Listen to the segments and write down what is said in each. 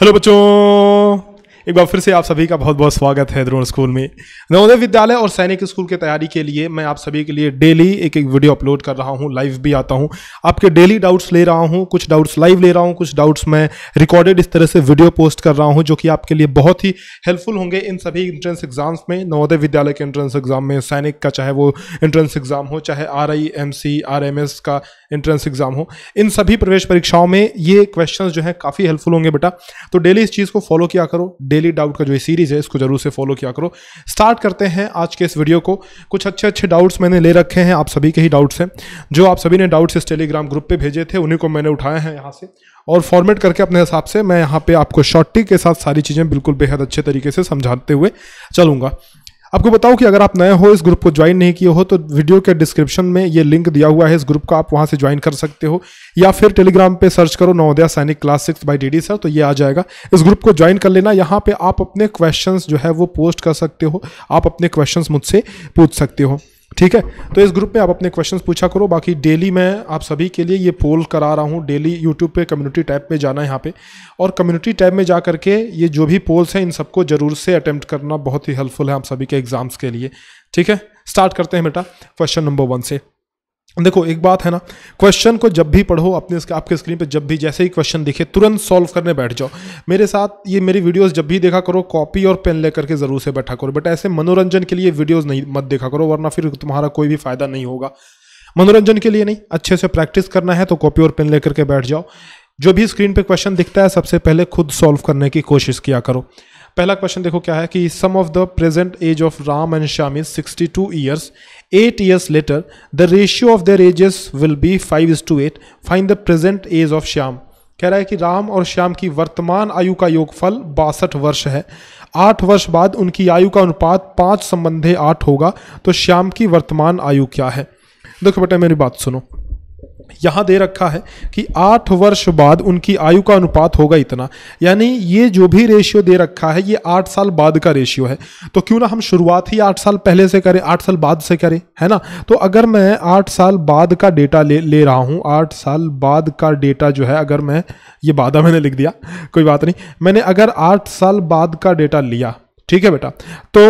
헬로 버촌 एक बार फिर से आप सभी का बहुत बहुत स्वागत है द्रोण स्कूल में नवोदय विद्यालय और सैनिक स्कूल की तैयारी के लिए मैं आप सभी के लिए डेली एक एक वीडियो अपलोड कर रहा हूँ लाइव भी आता हूँ आपके डेली डाउट्स ले रहा हूँ कुछ डाउट्स लाइव ले रहा हूँ कुछ डाउट्स मैं रिकॉर्डेड इस तरह से वीडियो पोस्ट कर रहा हूँ जो कि आपके लिए बहुत ही हेल्पफुल होंगे इन सभी इंट्रेंस एग्जाम्स में नवोदय विद्यालय के एंट्रेंस एग्जाम में सैनिक का चाहे वो एंट्रेंस एग्जाम हो चाहे R I M C R M S का एंट्रेंस एग्जाम हो इन सभी प्रवेश परीक्षाओं में ये क्वेश्चन जो है काफ़ी हेल्पफुल होंगे बेटा तो डेली इस चीज़ को फॉलो किया करो डेली डाउट का जो ये सीरीज़ है इसको ज़रूर से फॉलो किया करो स्टार्ट करते हैं आज के इस वीडियो को कुछ अच्छे अच्छे डाउट्स मैंने ले रखे हैं आप सभी के ही डाउट्स हैं जो आप सभी ने डाउट्स इस टेलीग्राम ग्रुप पे भेजे थे उन्हीं को मैंने उठाए हैं यहाँ से और फॉर्मेट करके अपने हिसाब से मैं यहाँ पे आपको शॉर्टी के साथ सारी चीज़ें बिल्कुल बेहद अच्छे तरीके से समझाते हुए चलूँगा आपको बताऊं कि अगर आप नए हो इस ग्रुप को ज्वाइन नहीं किए हो तो वीडियो के डिस्क्रिप्शन में ये लिंक दिया हुआ है इस ग्रुप का आप वहां से ज्वाइन कर सकते हो या फिर टेलीग्राम पे सर्च करो Navodaya Sainik class six by D sir तो ये आ जाएगा इस ग्रुप को ज्वाइन कर लेना यहाँ पे आप अपने क्वेश्चंस जो है वो पोस्ट कर सकते हो आप अपने क्वेश्चंस मुझसे पूछ सकते हो ठीक है तो इस ग्रुप में आप अपने क्वेश्चन पूछा करो बाकी डेली मैं आप सभी के लिए ये पोल करा रहा हूँ डेली यूट्यूब पे कम्युनिटी टैब पे जाना है यहाँ पे और कम्युनिटी टैब में जा करके ये जो भी पोल्स हैं इन सबको जरूर से अटैम्प्ट करना बहुत ही हेल्पफुल है आप सभी के एग्ज़ाम्स के लिए ठीक है स्टार्ट करते हैं बेटा क्वेश्चन नंबर वन से देखो एक बात है ना क्वेश्चन को जब भी पढ़ो अपने आपके स्क्रीन पे जब भी जैसे ही क्वेश्चन दिखे तुरंत सॉल्व करने बैठ जाओ मेरे साथ ये मेरी वीडियोस जब भी देखा करो कॉपी और पेन लेकर के ज़रूर से बैठा करो बट ऐसे मनोरंजन के लिए वीडियोस नहीं मत देखा करो वरना फिर तुम्हारा कोई भी फ़ायदा नहीं होगा मनोरंजन के लिए नहीं अच्छे से प्रैक्टिस करना है तो कॉपी और पेन लेकर के बैठ जाओ जो भी स्क्रीन पर क्वेश्चन दिखता है सबसे पहले खुद सॉल्व करने की कोशिश किया करो पहला क्वेश्चन देखो क्या है कि sum of the present age of Ram and Shyam is sixty two years eight years later the ratio of their ages will be five is to eight find the present age of Shyam कह रहा है कि राम और श्याम की वर्तमान आयु का योगफल बासठ वर्ष है आठ वर्ष बाद उनकी आयु का अनुपात पाँच संबंधे आठ होगा तो श्याम की वर्तमान आयु क्या है देखो बेटा मेरी बात सुनो यहाँ दे रखा है कि आठ वर्ष बाद उनकी आयु का अनुपात होगा इतना यानी ये जो भी रेशियो दे रखा है ये आठ साल बाद का रेशियो है तो क्यों ना हम शुरुआत ही आठ साल पहले से करें आठ साल बाद से करें है ना तो अगर मैं आठ साल बाद का डेटा ले ले रहा हूँ आठ साल बाद का डेटा जो है अगर मैं ये बाधा मैंने लिख दिया कोई बात नहीं मैंने अगर आठ साल बाद का डेटा लिया ठीक है बेटा तो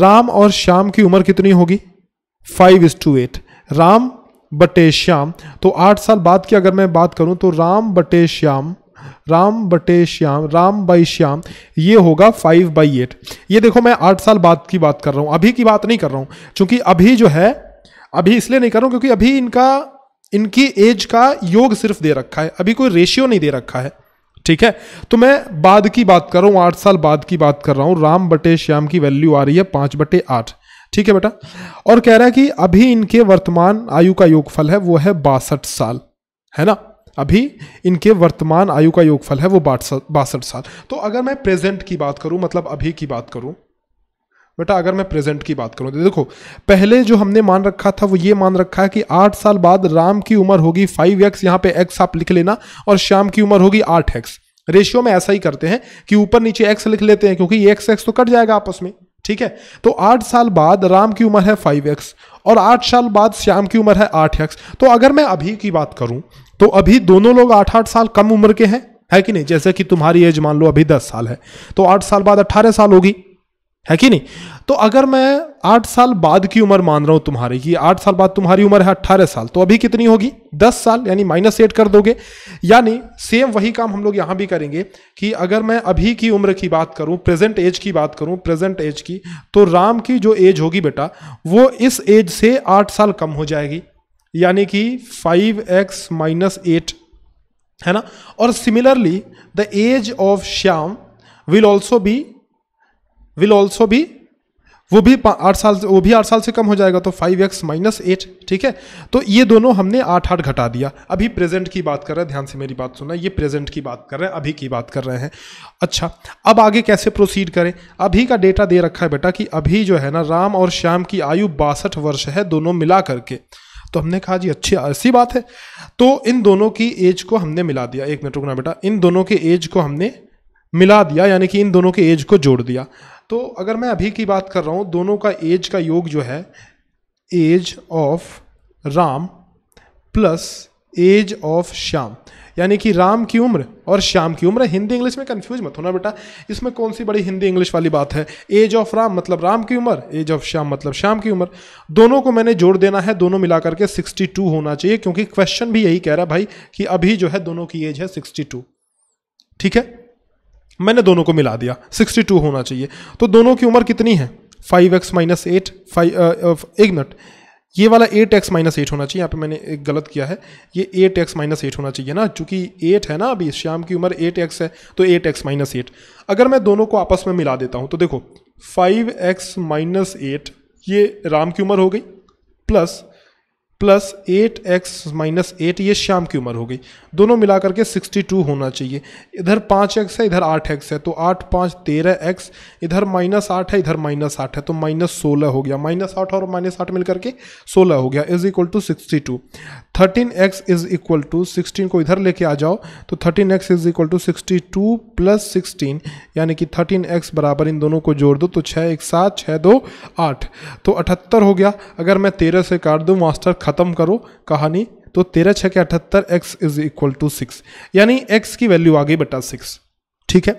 राम और श्याम की उम्र कितनी होगी five is to eight Ram बटे श्याम तो आठ साल बाद की अगर मैं बात करूँ तो राम बटे श्याम राम बटे श्याम राम बाई श्याम ये होगा फाइव बाई एट ये देखो मैं आठ साल बाद की बात कर रहा हूँ अभी की बात नहीं कर रहा हूँ क्योंकि अभी जो है अभी इसलिए नहीं कर रहा हूँ क्योंकि अभी इनका इनकी एज का योग सिर्फ दे रखा है अभी कोई रेशियो नहीं दे रखा है ठीक है तो मैं बाद की बात कर रहा हूँ आठ साल बाद की बात कर रहा हूँ राम बटे श्याम की वैल्यू आ रही है पाँच बटे आठ ठीक है बेटा और कह रहा है कि अभी इनके वर्तमान आयु का योगफल है वो है बासठ साल है ना अभी इनके वर्तमान आयु का योगफल है वो बासठ साल तो अगर मैं प्रेजेंट की बात करूं मतलब अभी की बात करूं बेटा अगर मैं प्रेजेंट की बात करूं तो देखो पहले जो हमने मान रखा था वो ये मान रखा है कि आठ साल बाद राम की उम्र होगी फाइव एक्स यहाँ पे एक्स आप लिख लेना और श्याम की उम्र होगी आठ एक्स रेशियो में ऐसा ही करते हैं कि ऊपर नीचे एक्स लिख लेते हैं क्योंकि एक्स एक्स तो कट जाएगा आपस में ठीक है तो आठ साल बाद राम की उम्र है फाइव एक्स और आठ साल बाद श्याम की उम्र है आठ एक्स तो अगर मैं अभी की बात करूं तो अभी दोनों लोग आठ आठ साल कम उम्र के हैं है कि नहीं जैसे कि तुम्हारी एज मान लो अभी दस साल है तो आठ साल बाद अट्ठारह साल होगी है कि नहीं तो अगर मैं आठ साल बाद की उम्र मान रहा हूं तुम्हारी कि आठ साल बाद तुम्हारी उम्र है अट्ठारह साल तो अभी कितनी होगी दस साल यानी माइनस एट कर दोगे यानी सेम वही काम हम लोग यहाँ भी करेंगे कि अगर मैं अभी की उम्र की बात करूँ प्रेजेंट एज की बात करूँ प्रेजेंट एज की तो राम की जो एज होगी बेटा वो इस एज से आठ साल कम हो जाएगी यानी कि फाइव एक्स माइनस एट है ना और similarly the age of Shyam will also be will also भी वो भी आठ साल वो भी आठ साल से कम हो जाएगा तो फाइव एक्स माइनस एट ठीक है तो ये दोनों हमने आठ आठ घटा दिया अभी प्रेजेंट की बात कर रहे हैं ध्यान से मेरी बात सुनना ये प्रेजेंट की बात कर रहे हैं अभी की बात कर रहे हैं अच्छा अब आगे कैसे प्रोसीड करें अभी का डेटा दे रखा है बेटा कि अभी जो है ना राम और श्याम की आयु बासठ वर्ष है दोनों मिला करके तो हमने कहा जी अच्छी ऐसी बात है तो इन दोनों की एज को हमने मिला दिया एक मिनट रुकना बेटा इन दोनों के एज को हमने मिला दिया यानी कि इन दोनों के एज को जोड़ दिया तो अगर मैं अभी की बात कर रहा हूँ दोनों का एज का योग जो है age of Ram plus age of Shyam यानी कि राम की उम्र और श्याम की उम्र हिंदी इंग्लिश में कंफ्यूज मत होना बेटा इसमें कौन सी बड़ी हिंदी इंग्लिश वाली बात है एज ऑफ राम मतलब राम की उम्र एज ऑफ श्याम मतलब श्याम की उम्र दोनों को मैंने जोड़ देना है दोनों मिला करके 62 होना चाहिए क्योंकि क्वेश्चन भी यही कह रहा है भाई कि अभी जो है दोनों की एज है 62 ठीक है मैंने दोनों को मिला दिया 62 होना चाहिए तो दोनों की उम्र कितनी है 5x x minus eight five एक मिनट ये वाला 8x एक्स माइनस एट होना चाहिए यहाँ पे मैंने एक गलत किया है ये 8x एक्स माइनस एट होना चाहिए ना चूंकि 8 है ना अभी श्याम की उम्र 8x है तो 8x एक्स माइनस एट अगर मैं दोनों को आपस में मिला देता हूँ तो देखो 5x एक्स माइनस एट ये राम की उम्र हो गई plus plus eight x minus eight ये श्याम की उम्र हो गई दोनों मिला करके सिक्सटी टू होना चाहिए इधर पाँच एक्स है इधर आठ एक्स है तो आठ पाँच तेरह एक्स इधर माइनस आठ है इधर माइनस आठ है तो माइनस सोलह हो गया माइनस आठ और माइनस आठ मिल करके सोलह हो गया is equal to sixty two thirteen x is equal to sixteen को इधर लेके आ जाओ तो thirteen x is equal to sixty two plus sixteen यानी कि थर्टीन एक्स बराबर इन दोनों को जोड़ दो तो छः एक सात छः दो आठ तो अठहत्तर हो गया अगर मैं तेरह से काट दूँ मास्टर ख़त्म करो कहानी तो तेरह छः के अठहत्तर x is equal to six यानी एक्स की वैल्यू आ गई बटा सिक्स ठीक है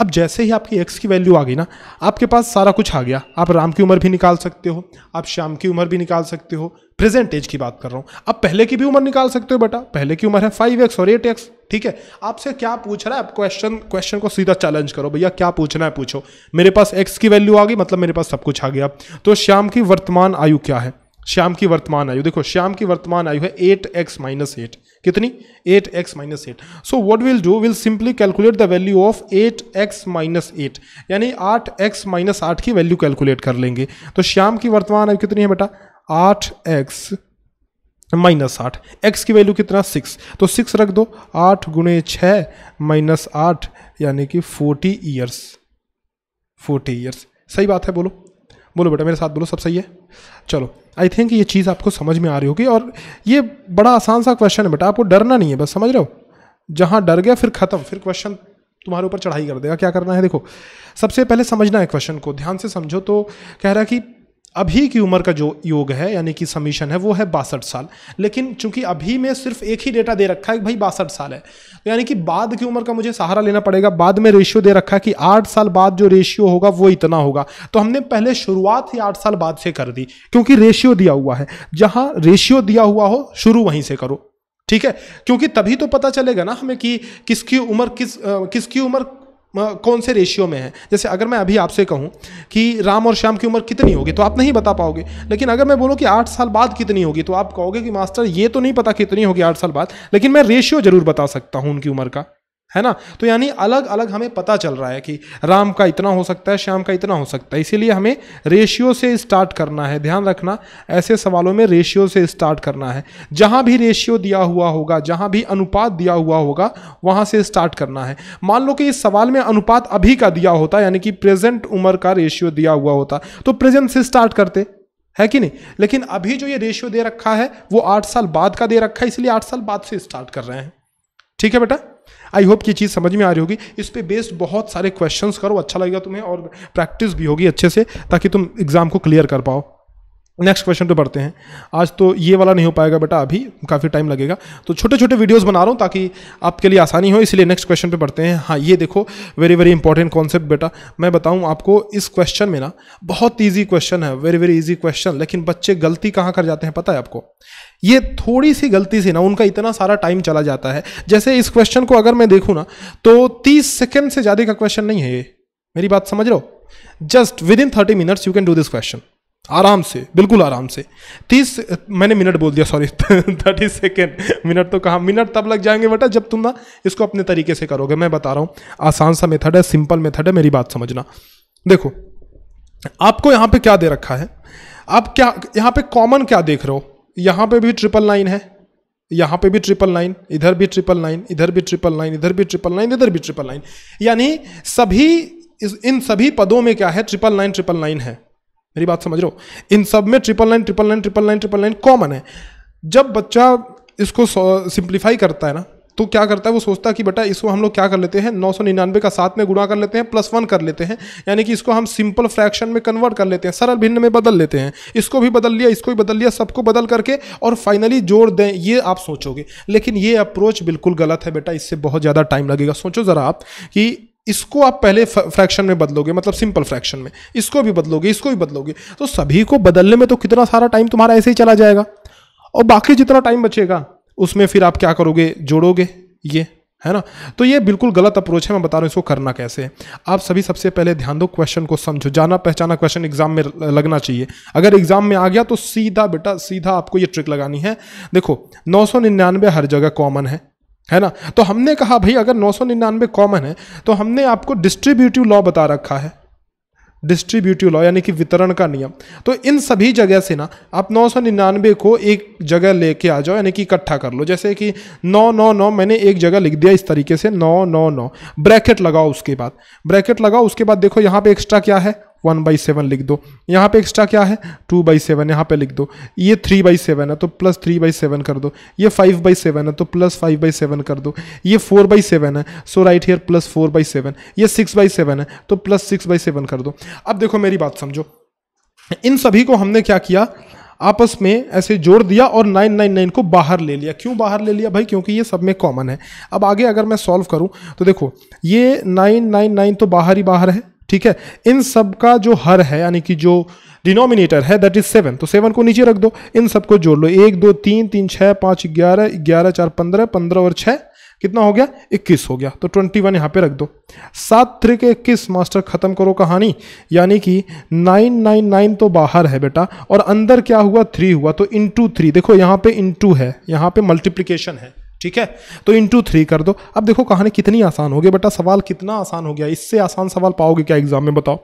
अब जैसे ही आपकी एक्स की वैल्यू आ गई ना आपके पास सारा कुछ आ गया आप राम की उम्र भी निकाल सकते हो आप श्याम की उम्र भी निकाल सकते हो प्रेजेंट एज की बात कर रहा हूँ आप पहले की भी उम्र निकाल सकते हो बेटा पहले की उम्र है फाइव एक्स और एट एक्स ठीक है आपसे क्या पूछ रहा है आप क्वेश्चन क्वेश्चन को सीधा चैलेंज करो भैया क्या पूछना है पूछो मेरे पास एक्स की वैल्यू आ गई मतलब मेरे पास सब कुछ आ गया तो श्याम की वर्तमान आयु क्या है श्याम की वर्तमान आयु देखो श्याम की वर्तमान आयु है एट एक्स माइनस एट कितनी eight x minus eight so what will do will simply calculate the value of eight x minus eight यानी आठ एक्स माइनस आठ की वैल्यू कैलकुलेट कर लेंगे तो श्याम की वर्तमान आयु कितनी है बेटा आठ एक्स माइनस आठ एक्स की वैल्यू कितना सिक्स तो सिक्स रख दो आठ गुणे छः माइनस आठ यानी कि फोर्टी ईयर्स फोर्टी ईयर्स सही बात है बोलो बोलो बेटा मेरे साथ बोलो सब सही है चलो आई थिंक ये चीज़ आपको समझ में आ रही होगी और ये बड़ा आसान सा क्वेश्चन है बेटा आपको डरना नहीं है बस समझ रहे हो जहाँ डर गया फिर ख़त्म फिर क्वेश्चन तुम्हारे ऊपर चढ़ाई कर देगा क्या करना है देखो सबसे पहले समझना है क्वेश्चन को ध्यान से समझो तो कह रहा है कि अभी की उम्र का जो योग है यानी कि समीशन है वो है बासठ साल लेकिन चूंकि अभी मैं सिर्फ एक ही डेटा दे रखा है भाई बासठ साल है तो यानी कि बाद की उम्र का मुझे सहारा लेना पड़ेगा बाद में रेशियो दे रखा है कि आठ साल बाद जो रेशियो होगा वो इतना होगा तो हमने पहले शुरुआत ही आठ साल बाद से कर दी क्योंकि रेशियो दिया हुआ है जहां रेशियो दिया हुआ हो शुरू वहीं से करो ठीक है क्योंकि तभी तो पता चलेगा ना हमें कि किसकी उम्र किस किसकी उम्र कौन से रेशियो में है जैसे अगर मैं अभी आपसे कहूँ कि राम और श्याम की उम्र कितनी होगी तो आप नहीं बता पाओगे लेकिन अगर मैं बोलूँ कि आठ साल बाद कितनी होगी तो आप कहोगे कि मास्टर ये तो नहीं पता कितनी होगी आठ साल बाद लेकिन मैं रेशियो जरूर बता सकता हूँ उनकी उम्र का है ना तो यानी अलग अलग हमें पता चल रहा है कि राम का इतना हो सकता है श्याम का इतना हो सकता है इसीलिए हमें रेशियो से स्टार्ट करना है ध्यान रखना ऐसे सवालों में रेशियो से स्टार्ट करना है जहां भी रेशियो दिया हुआ होगा जहां भी अनुपात दिया हुआ होगा वहां से स्टार्ट करना है मान लो कि इस सवाल में अनुपात अभी का दिया होता यानी कि प्रेजेंट उम्र का रेशियो दिया हुआ होता तो प्रेजेंट से स्टार्ट करते है कि नहीं लेकिन अभी जो ये रेशियो दे रखा है वो आठ साल बाद का दे रखा है इसलिए आठ साल बाद से स्टार्ट कर रहे हैं ठीक है बेटा आई होप ये चीज़ समझ में आ रही होगी इस पर बेस्ड बहुत सारे क्वेश्चंस करो अच्छा लगेगा तुम्हें और प्रैक्टिस भी होगी अच्छे से ताकि तुम एग्ज़ाम को क्लियर कर पाओ नेक्स्ट क्वेश्चन पे बढ़ते हैं आज तो ये वाला नहीं हो पाएगा बेटा अभी काफ़ी टाइम लगेगा तो छोटे छोटे वीडियोस बना रहा हूँ ताकि आपके लिए आसानी हो इसलिए नेक्स्ट क्वेश्चन पे बढ़ते हैं हाँ ये देखो वेरी वेरी इंपॉर्टेंट कॉन्सेप्ट बेटा मैं बताऊँ आपको इस क्वेश्चन में ना बहुत ईजी क्वेश्चन है वेरी वेरी ईजी क्वेश्चन लेकिन बच्चे गलती कहाँ कर जाते हैं पता है आपको ये थोड़ी सी गलती से ना उनका इतना सारा टाइम चला जाता है जैसे इस क्वेश्चन को अगर मैं देखूँ ना तो तीस सेकेंड से ज़्यादा का क्वेश्चन नहीं है ये मेरी बात समझ लो just within thirty minutes you can do this question आराम से बिल्कुल आराम से तीस मैंने मिनट बोल दिया सॉरी थर्टी सेकेंड मिनट तो कहा मिनट तब लग जाएंगे बेटा जब तुम ना इसको अपने तरीके से करोगे मैं बता रहा हूँ आसान सा मेथड है सिंपल मेथड है मेरी बात समझना देखो आपको यहाँ पे क्या दे रखा है आप क्या यहाँ पे कॉमन क्या देख रहे हो यहाँ पे भी ट्रिपल लाइन है यहाँ पे भी ट्रिपल लाइन इधर भी ट्रिपल लाइन इधर भी ट्रिपल लाइन इधर भी ट्रिपल लाइन इधर भी ट्रिपल लाइन यानी सभी इन सभी पदों में क्या है ट्रिपल लाइन ट्रिपल लाइन है मेरी बात समझ रहे हो इन सब में triple nine triple nine triple nine triple nine common है जब बच्चा इसको सिंप्लीफाई करता है ना तो क्या करता है वो सोचता है कि बेटा इसको हम लोग क्या कर लेते हैं नौ सौ निन्यानवे का साथ में गुणा कर लेते हैं प्लस वन कर लेते हैं यानी कि इसको हम सिंपल फ्रैक्शन में कन्वर्ट कर लेते हैं सरल भिन्न में बदल लेते हैं इसको भी बदल लिया इसको भी बदल लिया सबको बदल करके और फाइनली जोड़ दें ये आप सोचोगे लेकिन ये अप्रोच बिल्कुल गलत है बेटा इससे बहुत ज़्यादा टाइम लगेगा सोचो ज़रा आप कि इसको आप पहले फ्रैक्शन में बदलोगे मतलब सिंपल फ्रैक्शन में इसको भी बदलोगे इसको भी बदलोगे तो सभी को बदलने में तो कितना सारा टाइम तुम्हारा ऐसे ही चला जाएगा और बाकी जितना टाइम बचेगा उसमें फिर आप क्या करोगे जोड़ोगे ये है ना तो ये बिल्कुल गलत अप्रोच है मैं बता रहा हूँ इसको करना कैसे है आप सभी सबसे पहले ध्यान दो क्वेश्चन को समझो जाना पहचाना क्वेश्चन एग्जाम में लगना चाहिए अगर एग्जाम में आ गया तो सीधा बेटा सीधा आपको ये ट्रिक लगानी है देखो नौ हर जगह कॉमन है है ना तो हमने कहा भाई अगर 999 कॉमन है तो हमने आपको डिस्ट्रीब्यूटिव लॉ बता रखा है डिस्ट्रीब्यूटिव लॉ यानी कि वितरण का नियम तो इन सभी जगह से ना आप 999 को एक जगह लेके आ जाओ यानी कि इकट्ठा कर लो जैसे कि 999 मैंने एक जगह लिख दिया इस तरीके से 999 ब्रैकेट लगाओ उसके बाद ब्रैकेट लगाओ उसके बाद देखो यहाँ पे एक्स्ट्रा क्या है वन बाई सेवन लिख दो यहाँ पे एक्स्ट्रा क्या है टू बाई सेवन यहाँ पे लिख दो ये थ्री बाई सेवन है तो प्लस थ्री बाई सेवन कर दो ये फाइव बाई सेवन है तो प्लस फाइव बाई सेवन कर दो ये फोर बाई सेवन है so right here plus four by seven ये सिक्स बाई सेवन है तो प्लस सिक्स बाई सेवन कर दो अब देखो मेरी बात समझो इन सभी को हमने क्या किया आपस में ऐसे जोड़ दिया और 999 को बाहर ले लिया क्यों बाहर ले लिया भाई क्योंकि ये सब में कॉमन है अब आगे अगर मैं सॉल्व करूं तो देखो ये 999 तो बाहर ही बाहर है ठीक है इन सब का जो हर है यानी कि जो डिनोमिनेटर है दैट इज सेवन तो सेवन को नीचे रख दो इन सबको जोड़ लो एक दो तीन तीन छः पाँच ग्यारह ग्यारह चार पंद्रह पंद्रह और छः कितना हो गया इक्कीस हो गया तो ट्वेंटी वन यहाँ पे रख दो सात थ्री के इक्कीस मास्टर ख़त्म करो कहानी यानी कि नाइन नाइन नाइन तो बाहर है बेटा और अंदर क्या हुआ थ्री हुआ तो इंटू थ्री देखो यहाँ पे इंटू है यहाँ पे मल्टीप्लीकेशन है ठीक है तो इंटू थ्री कर दो अब देखो कहानी कितनी आसान होगी बेटा सवाल कितना आसान हो गया इससे आसान सवाल पाओगे क्या एग्जाम में बताओ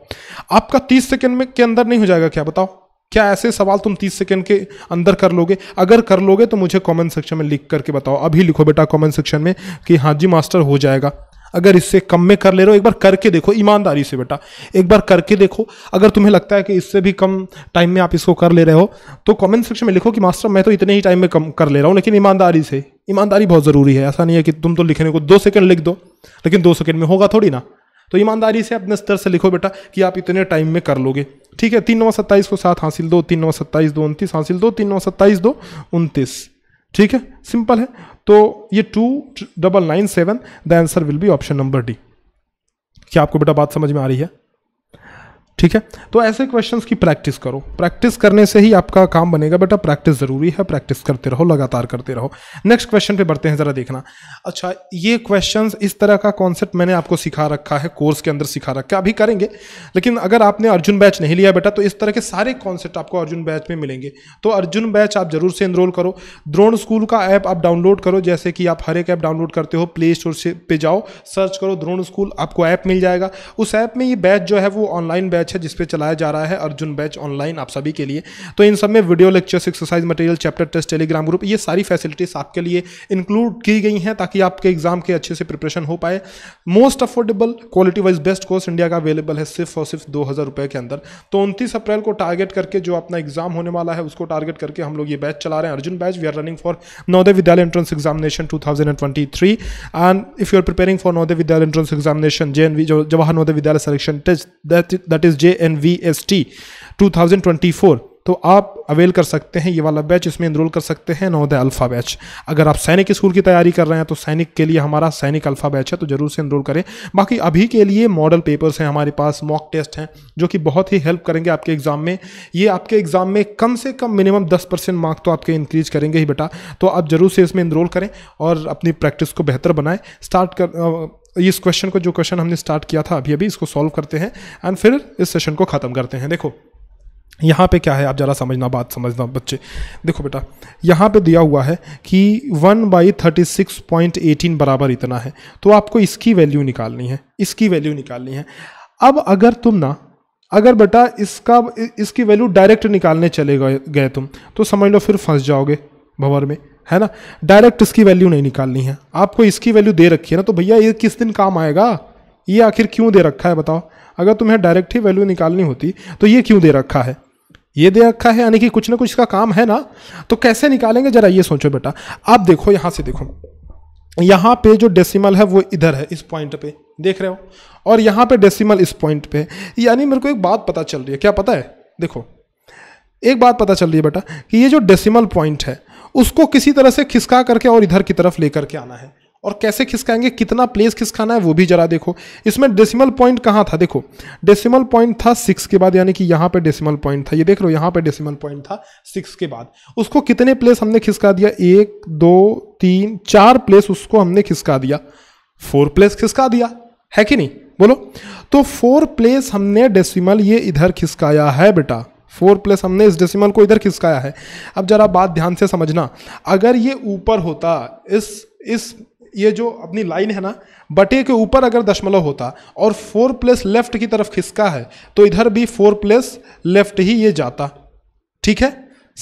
आपका तीस सेकेंड में के अंदर नहीं हो जाएगा क्या बताओ क्या ऐसे सवाल तुम तीस सेकेंड के अंदर कर लोगे अगर कर लोगे तो मुझे कमेंट सेक्शन में लिख करके बताओ अभी लिखो बेटा कमेंट सेक्शन में कि हाँ जी मास्टर हो जाएगा अगर इससे कम में कर ले रहे हो एक बार करके देखो ईमानदारी से बेटा एक बार करके देखो अगर तुम्हें लगता है कि इससे भी कम टाइम में आप इसको कर ले रहे हो तो कमेंट सेक्शन में लिखो कि मास्टर मैं तो इतने ही टाइम में कम कर ले रहा हूँ लेकिन ईमानदारी से ईमानदारी बहुत ज़रूरी है ऐसा नहीं है कि तुम तो लिखने को दो सेकेंड लिख दो लेकिन दो सेकेंड में होगा थोड़ी ना तो ईमानदारी से अपने स्तर से लिखो बेटा कि आप इतने टाइम में कर लोगे ठीक है तीन नौ सत्ताईस को सात हासिल दो तीन नौ सत्ताईस दो उनतीस हासिल दो तीन नौ सत्ताईस दो उनतीस ठीक है सिंपल है तो ये two double nine seven the answer will be option number D क्या आपको बेटा बात समझ में आ रही है ठीक है तो ऐसे क्वेश्चंस की प्रैक्टिस करो प्रैक्टिस करने से ही आपका काम बनेगा बेटा प्रैक्टिस ज़रूरी है प्रैक्टिस करते रहो लगातार करते रहो नेक्स्ट क्वेश्चन पे बढ़ते हैं ज़रा देखना अच्छा ये क्वेश्चंस इस तरह का कॉन्सेप्ट मैंने आपको सिखा रखा है कोर्स के अंदर सिखा रखा है अभी करेंगे लेकिन अगर आपने अर्जुन बैच नहीं लिया बेटा तो इस तरह के सारे कॉन्सेप्ट आपको अर्जुन बैच में मिलेंगे तो अर्जुन बैच आप जरूर से एनरोल करो द्रोण स्कूल का ऐप आप डाउनलोड करो जैसे कि आप हर एक ऐप डाउनलोड करते हो प्ले स्टोर से पे जाओ सर्च करो द्रोण स्कूल आपको ऐप मिल जाएगा उस ऐप में ये बैच जो है वो ऑनलाइन बैच है जिस पे चलाया जा रहा है अर्जुन बैच ऑनलाइन आप सभी के लिए तो इन सब में video lectures exercise material chapter test Telegram group ये सारी फैसिलिटीज़ आपके लिए इंक्लूड की गई हैं ताकि आपके एग्जाम के अच्छे से प्रिपरेशन हो पाए most affordable quality wise best course India का अवेलेबल है सिर्फ और सिर्फ दो के अंदर तो उनतीस अप्रैल को टारगेट करके जो अपना एग्जाम होने वाला है उसको टारगेट करके हम लोग ये बैच चला रहे हैं Arjun batch we are running for Navodaya Vidyalaya entrance examination too and if you are preparing for Navodaya Vidyalaya entrance examination J N V Jawahar Navodaya Vidyalaya selection test that is S J N V S T two thousand twenty four तो आप avail कर सकते हैं ये वाला batch इसमें enrol कर सकते हैं नवोदय अल्फ़ा बैच अगर आप सैनिक स्कूल की तैयारी कर रहे हैं तो सैनिक के लिए हमारा सैनिक अल्फ़ा बैच है तो ज़रूर से इनरोल करें बाकी अभी के लिए मॉडल पेपर्स हैं हमारे पास मॉक टेस्ट हैं जो कि बहुत ही हेल्प करेंगे आपके एग्ज़ाम में ये आपके एग्ज़ाम में कम से कम मिनिमम दस परसेंट मार्क तो आपके इंक्रीज करेंगे ही बेटा तो आप ज़रूर से इसमें इनरोल करें और अपनी प्रैक्टिस को बेहतर बनाएं स्टार्ट कर इस क्वेश्चन को जो क्वेश्चन हमने स्टार्ट किया था अभी अभी इसको सॉल्व करते हैं एंड फिर इस सेशन को ख़त्म करते हैं देखो यहाँ पे क्या है आप ज़रा समझना बात समझना बच्चे देखो बेटा यहाँ पे दिया हुआ है कि one by thirty six point eighteen बराबर इतना है तो आपको इसकी वैल्यू निकालनी है इसकी वैल्यू निकालनी है अब अगर तुम ना अगर बेटा इसका इसकी वैल्यू डायरेक्ट निकालने चले गए गए तुम तो समझ लो फिर फंस जाओगे भंवर में है ना डायरेक्ट इसकी वैल्यू नहीं निकालनी है आपको इसकी वैल्यू दे रखी है ना तो भैया ये किस दिन काम आएगा ये आखिर क्यों दे रखा है बताओ अगर तुम्हें डायरेक्ट ही वैल्यू निकालनी होती तो ये क्यों दे रखा है ये दे रखा है यानी कि कुछ ना कुछ इसका काम है ना तो कैसे निकालेंगे जरा ये सोचो बेटा आप देखो यहाँ से देखो यहाँ पे जो डेसिमल है वो इधर है इस पॉइंट पे देख रहे हो और यहाँ पे डेसिमल इस पॉइंट पे यानी मेरे को एक बात पता चल रही है क्या पता है देखो एक बात पता चल रही है बेटा कि ये जो डेसिमल पॉइंट है उसको किसी तरह से खिसका करके और इधर की तरफ लेकर के आना है और कैसे खिसकाएंगे कितना प्लेस खिसकाना है वो भी जरा देखो इसमें डेसिमल पॉइंट कहाँ था देखो डेसिमल पॉइंट था सिक्स के बाद यानी कि यहाँ पे डेसिमल पॉइंट था ये देख लो यहाँ पे डेसिमल पॉइंट था सिक्स के बाद उसको कितने प्लेस हमने खिसका दिया एक दो तीन चार प्लेस उसको हमने खिसका दिया फोर प्लेस खिसका दिया है कि नहीं बोलो तो फोर प्लेस हमने डेसिमल ये इधर खिसकाया है बेटा फोर प्लस हमने इस डेसिमल को इधर खिसकाया है अब ज़रा बात ध्यान से समझना अगर ये ऊपर होता इस इस ये जो अपनी लाइन है ना बटे के ऊपर अगर दशमलव होता और फोर प्लस लेफ्ट की तरफ खिसका है तो इधर भी फोर प्लस लेफ्ट ही ये जाता ठीक है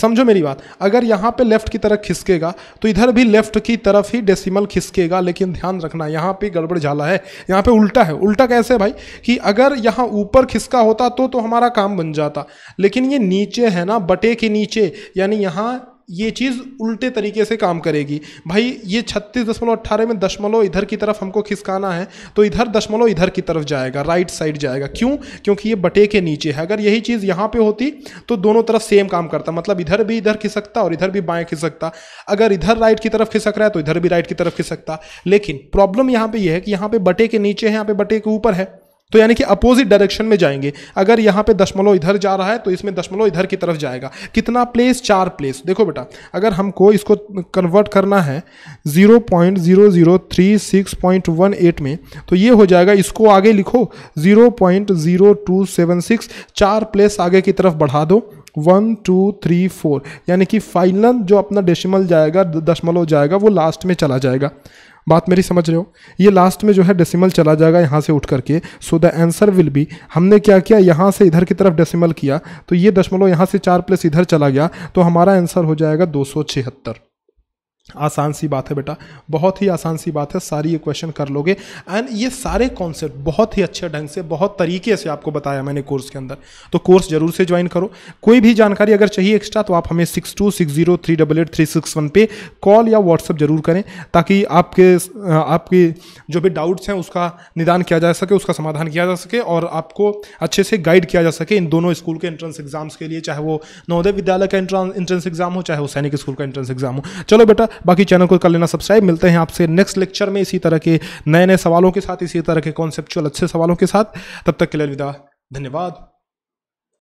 समझो मेरी बात अगर यहाँ पे लेफ्ट की तरफ खिसकेगा तो इधर भी लेफ्ट की तरफ ही डेसिमल खिसकेगा लेकिन ध्यान रखना यहाँ पे गड़बड़ झाला है यहाँ पे उल्टा है उल्टा कैसे है भाई कि अगर यहाँ ऊपर खिसका होता तो तो हमारा काम बन जाता लेकिन ये नीचे है ना बटे के नीचे यानी यहाँ ये चीज़ उल्टे तरीके से काम करेगी भाई ये छत्तीस दशमलव अट्ठारह में दशमलव इधर की तरफ हमको खिसकाना है तो इधर दशमलव इधर की तरफ जाएगा राइट साइड जाएगा क्यों क्योंकि ये बटे के नीचे है अगर यही चीज़ यहाँ पे होती तो दोनों तरफ सेम काम करता मतलब इधर भी इधर खिसकता और इधर भी बाएँ खिसकता अगर इधर राइट की तरफ खिसक रहा है तो इधर भी राइट की तरफ खिसकता लेकिन प्रॉब्लम यहाँ पर यह है कि यहाँ पर बटे के नीचे है यहाँ पर बटे के ऊपर है तो यानी कि अपोजिट डायरेक्शन में जाएंगे अगर यहाँ पे दशमलव इधर जा रहा है तो इसमें दशमलव इधर की तरफ जाएगा कितना प्लेस चार प्लेस देखो बेटा अगर हमको इसको कन्वर्ट करना है zero point zero zero three six point one eight में तो ये हो जाएगा इसको आगे लिखो zero point zero two seven six चार प्लेस आगे की तरफ बढ़ा दो वन टू थ्री फोर यानी कि फाइनल जो अपना डेसिमल जाएगा दशमलव जाएगा वो लास्ट में चला जाएगा बात मेरी समझ रहे हो ये लास्ट में जो है डेसिमल चला जाएगा यहाँ से उठ करके so the answer will be हमने क्या किया यहाँ से इधर की तरफ डेसिमल किया तो ये दशमलव यहाँ से चार प्लस इधर चला गया तो हमारा आंसर हो जाएगा दो सौ छिहत्तर आसान सी बात है बेटा बहुत ही आसान सी बात है सारी ये क्वेश्चन कर लोगे एंड ये सारे कॉन्सेप्ट बहुत ही अच्छे ढंग से बहुत तरीके से आपको बताया मैंने कोर्स के अंदर तो कोर्स जरूर से ज्वाइन करो कोई भी जानकारी अगर चाहिए एक्स्ट्रा तो आप हमें six two six zero three double eight three six one पे कॉल या व्हाट्सअप जरूर करें ताकि आपके आपके जो भी डाउट्स हैं उसका निदान किया जा सके उसका समाधान किया जा सके और आपको अच्छे से गाइड किया जा सके इन दोनों स्कूल के एंट्रेंस एग्जाम्स के लिए चाहे वो नवोदय विद्यालय का एंट्रेंस एग्जाम हो चाहे वो सैनिक स्कूल का एंट्रेंस एग्जाम हो चलो बेटा बाकी चैनल को कर लेना सब्सक्राइब मिलते हैं आपसे नेक्स्ट लेक्चर में इसी तरह के नए नए सवालों के साथ इसी तरह के कॉन्सेप्चुअल अच्छे सवालों के साथ तब तक के लिए अलविदा धन्यवाद